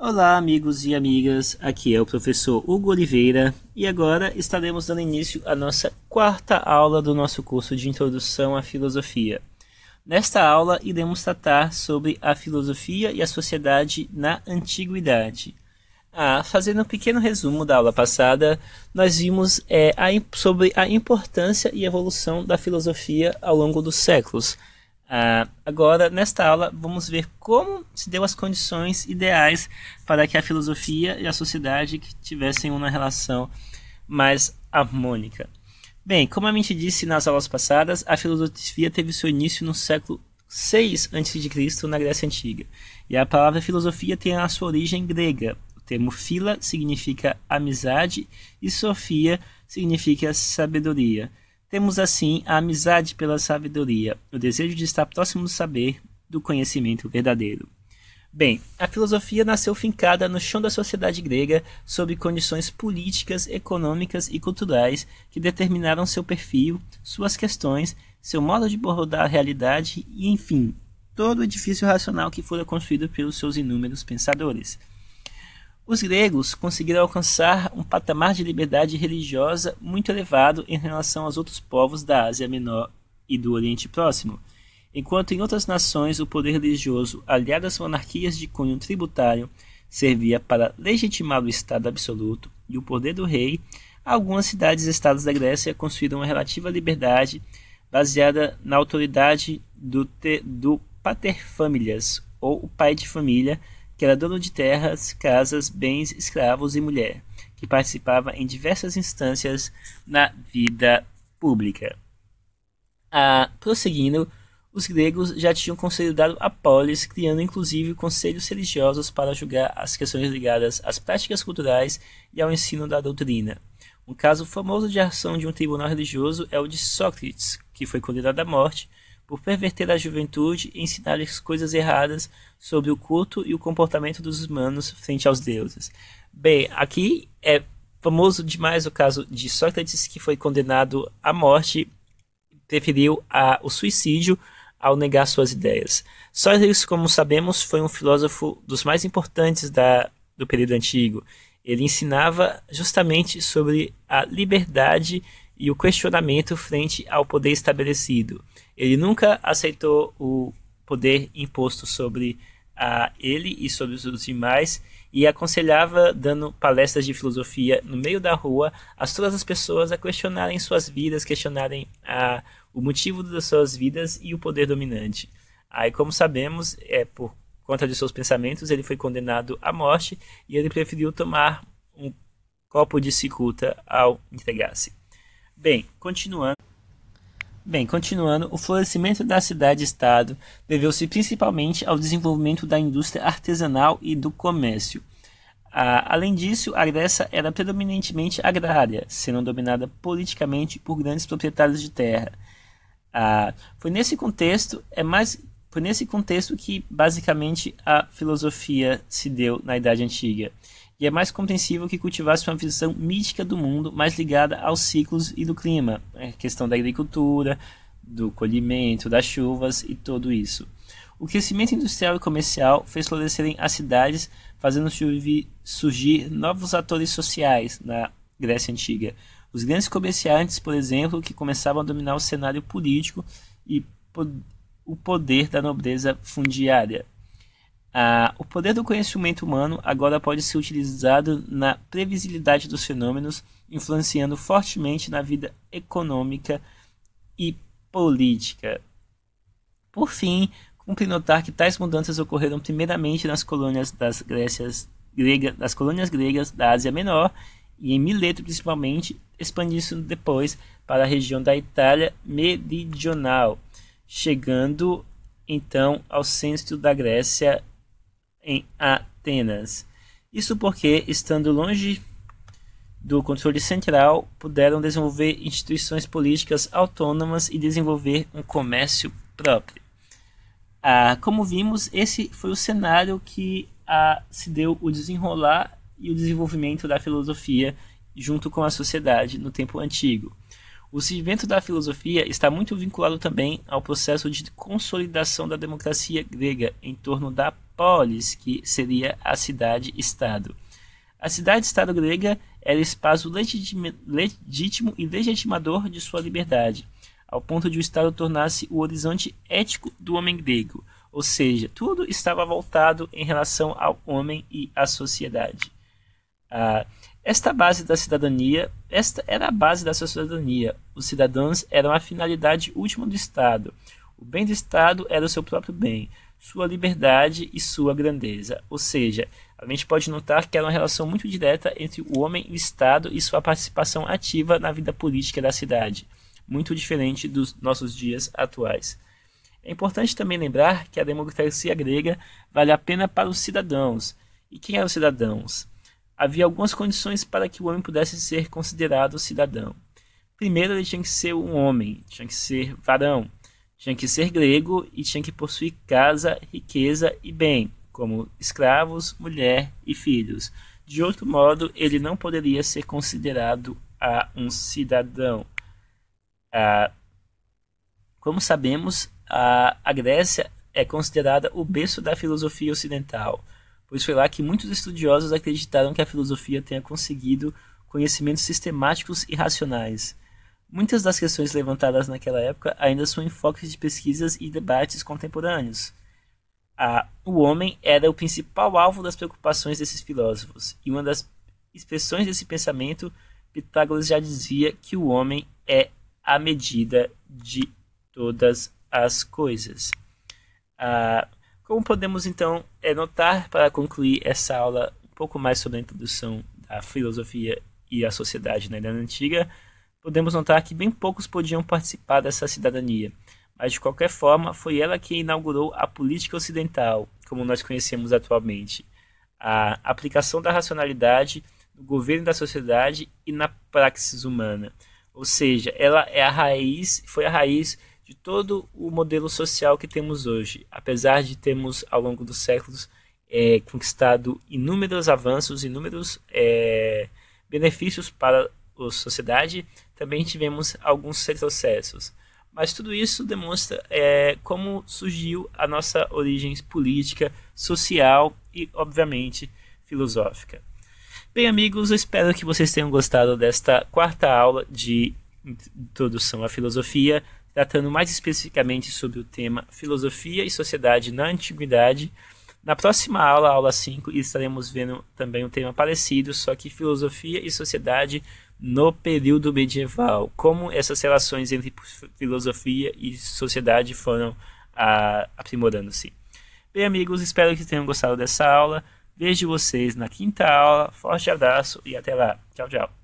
Olá, amigos e amigas. Aqui é o professor Hugo Oliveira e agora estaremos dando início à nossa quarta aula do nosso curso de Introdução à Filosofia. Nesta aula, iremos tratar sobre a filosofia e a sociedade na antiguidade. Ah, fazendo um pequeno resumo da aula passada, nós vimos é, a, sobre a importância e evolução da filosofia ao longo dos séculos. Uh, agora, nesta aula, vamos ver como se deu as condições ideais para que a filosofia e a sociedade tivessem uma relação mais harmônica. Bem, como a gente disse nas aulas passadas, a filosofia teve seu início no século 6 a.C. na Grécia Antiga, e a palavra filosofia tem a sua origem grega. O termo fila significa amizade e sofia significa sabedoria. Temos assim a amizade pela sabedoria, o desejo de estar próximo do saber, do conhecimento verdadeiro. Bem, a filosofia nasceu fincada no chão da sociedade grega sob condições políticas, econômicas e culturais que determinaram seu perfil, suas questões, seu modo de abordar a realidade e, enfim, todo o edifício racional que fora construído pelos seus inúmeros pensadores. Os gregos conseguiram alcançar um patamar de liberdade religiosa muito elevado em relação aos outros povos da Ásia Menor e do Oriente Próximo, enquanto em outras nações o poder religioso, aliado às monarquias de cunho tributário, servia para legitimar o Estado absoluto e o poder do rei, algumas cidades-estados da Grécia construíram uma relativa liberdade baseada na autoridade do, te, do paterfamilias, ou o pai de família, que era dono de terras, casas, bens, escravos e mulher, que participava em diversas instâncias na vida pública. Ah, prosseguindo, os gregos já tinham consolidado a polis, criando inclusive conselhos religiosos para julgar as questões ligadas às práticas culturais e ao ensino da doutrina. Um caso famoso de ação de um tribunal religioso é o de Sócrates, que foi condenado à morte por perverter a juventude e ensinar-lhes coisas erradas sobre o culto e o comportamento dos humanos frente aos deuses. Bem, aqui é famoso demais o caso de Sócrates, que foi condenado à morte, preferiu a, o suicídio ao negar suas ideias. Sócrates, como sabemos, foi um filósofo dos mais importantes da, do período antigo. Ele ensinava justamente sobre a liberdade e o questionamento frente ao poder estabelecido. Ele nunca aceitou o poder imposto sobre a ele e sobre os demais e aconselhava, dando palestras de filosofia no meio da rua, as todas as pessoas a questionarem suas vidas, questionarem a, o motivo das suas vidas e o poder dominante. Aí, como sabemos, é por conta de seus pensamentos, ele foi condenado à morte e ele preferiu tomar um copo de cicuta ao entregar-se. Bem, continuando. Bem, continuando, o florescimento da cidade-estado deveu-se principalmente ao desenvolvimento da indústria artesanal e do comércio. Ah, além disso, a Grécia era predominantemente agrária, sendo dominada politicamente por grandes proprietários de terra. Ah, foi nesse contexto é mais foi nesse contexto que basicamente a filosofia se deu na Idade Antiga e é mais compreensível que cultivasse uma visão mítica do mundo mais ligada aos ciclos e do clima, a é questão da agricultura, do colhimento, das chuvas e tudo isso. O crescimento industrial e comercial fez florescerem as cidades, fazendo surgir novos atores sociais na Grécia Antiga. Os grandes comerciantes, por exemplo, que começavam a dominar o cenário político e o poder da nobreza fundiária, ah, o poder do conhecimento humano agora pode ser utilizado na previsibilidade dos fenômenos, influenciando fortemente na vida econômica e política. Por fim, cumpre notar que tais mudanças ocorreram primeiramente nas colônias das Grécias grega, das colônias gregas da Ásia Menor e em Mileto principalmente, expandindo-se depois para a região da Itália meridional, chegando então ao centro da Grécia em Atenas. Isso porque, estando longe do controle central, puderam desenvolver instituições políticas autônomas e desenvolver um comércio próprio. Ah, como vimos, esse foi o cenário que ah, se deu o desenrolar e o desenvolvimento da filosofia junto com a sociedade no tempo antigo. O surgimento da filosofia está muito vinculado também ao processo de consolidação da democracia grega em torno da polis, que seria a cidade-estado. A cidade-estado grega era espaço legítimo e legitimador de sua liberdade, ao ponto de o Estado tornar-se o horizonte ético do homem grego, ou seja, tudo estava voltado em relação ao homem e à sociedade. Ah, esta base da cidadania, esta era a base da cidadania. Os cidadãos eram a finalidade última do Estado. O bem do Estado era o seu próprio bem sua liberdade e sua grandeza. Ou seja, a gente pode notar que era é uma relação muito direta entre o homem e o Estado e sua participação ativa na vida política da cidade, muito diferente dos nossos dias atuais. É importante também lembrar que a democracia grega vale a pena para os cidadãos. E quem eram os cidadãos? Havia algumas condições para que o homem pudesse ser considerado cidadão. Primeiro, ele tinha que ser um homem, tinha que ser varão. Tinha que ser grego e tinha que possuir casa, riqueza e bem, como escravos, mulher e filhos. De outro modo, ele não poderia ser considerado a um cidadão. Ah, como sabemos, a, a Grécia é considerada o berço da filosofia ocidental, pois foi lá que muitos estudiosos acreditaram que a filosofia tenha conseguido conhecimentos sistemáticos e racionais. Muitas das questões levantadas naquela época ainda são enfoques de pesquisas e debates contemporâneos. o homem era o principal alvo das preocupações desses filósofos, e uma das expressões desse pensamento, Pitágoras já dizia que o homem é a medida de todas as coisas. como podemos então é, notar para concluir essa aula um pouco mais sobre a introdução da filosofia e a sociedade na Idade Antiga, podemos notar que bem poucos podiam participar dessa cidadania, mas de qualquer forma foi ela que inaugurou a política ocidental, como nós conhecemos atualmente, a aplicação da racionalidade no governo da sociedade e na praxis humana. Ou seja, ela é a raiz, foi a raiz de todo o modelo social que temos hoje, apesar de termos ao longo dos séculos é, conquistado inúmeros avanços, inúmeros é, benefícios para sociedade, também tivemos alguns retrocessos. Mas tudo isso demonstra é, como surgiu a nossa origem política, social e, obviamente, filosófica. Bem, amigos, eu espero que vocês tenham gostado desta quarta aula de Introdução à Filosofia, tratando mais especificamente sobre o tema Filosofia e Sociedade na Antiguidade. Na próxima aula, aula 5, estaremos vendo também um tema parecido, só que Filosofia e Sociedade no período medieval, como essas relações entre filosofia e sociedade foram ah, aprimorando-se. Bem, amigos, espero que tenham gostado dessa aula. Vejo vocês na quinta aula. Forte abraço e até lá. Tchau, tchau.